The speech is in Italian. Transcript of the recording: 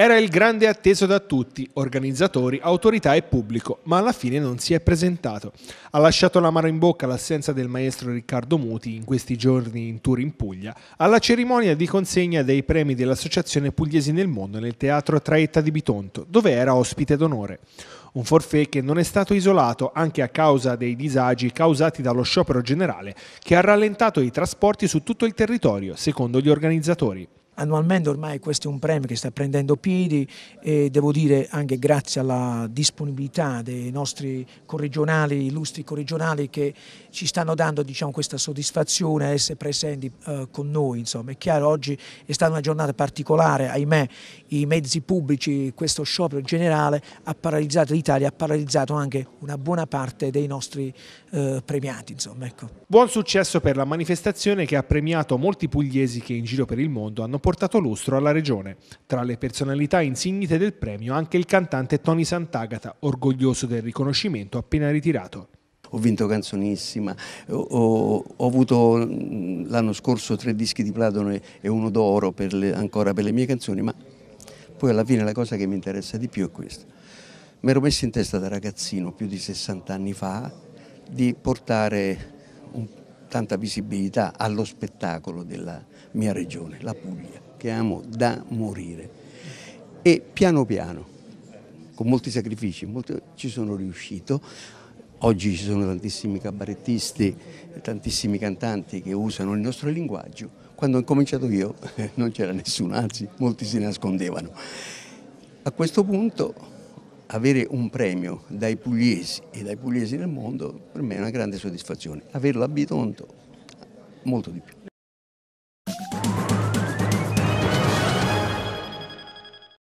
Era il grande atteso da tutti, organizzatori, autorità e pubblico, ma alla fine non si è presentato. Ha lasciato la mano in bocca l'assenza del maestro Riccardo Muti in questi giorni in tour in Puglia, alla cerimonia di consegna dei premi dell'Associazione Pugliesi nel Mondo nel teatro Traetta di Bitonto, dove era ospite d'onore. Un forfè che non è stato isolato anche a causa dei disagi causati dallo sciopero generale che ha rallentato i trasporti su tutto il territorio, secondo gli organizzatori. Annualmente ormai questo è un premio che sta prendendo piedi e devo dire anche grazie alla disponibilità dei nostri corregionali, illustri corregionali che ci stanno dando diciamo, questa soddisfazione a essere presenti eh, con noi. Insomma. È chiaro oggi è stata una giornata particolare, ahimè i mezzi pubblici, questo sciopero generale ha paralizzato l'Italia, ha paralizzato anche una buona parte dei nostri eh, premiati. Insomma, ecco. Buon successo per la manifestazione che ha premiato molti pugliesi che in giro per il mondo hanno portato portato lustro alla regione. Tra le personalità insignite del premio anche il cantante Tony Sant'Agata, orgoglioso del riconoscimento appena ritirato ho vinto Canzonissima, ho, ho avuto l'anno scorso tre dischi di Platano e uno d'oro ancora per le mie canzoni, ma poi alla fine la cosa che mi interessa di più è questa. Mi ero messo in testa da ragazzino, più di 60 anni fa, di portare un tanta visibilità allo spettacolo della mia regione, la Puglia, che amo da morire. E piano piano, con molti sacrifici, molti, ci sono riuscito. Oggi ci sono tantissimi cabarettisti, tantissimi cantanti che usano il nostro linguaggio. Quando ho cominciato io non c'era nessuno, anzi molti si nascondevano. A questo punto avere un premio dai pugliesi e dai pugliesi nel mondo per me è una grande soddisfazione. Averlo a Bitonto molto di più.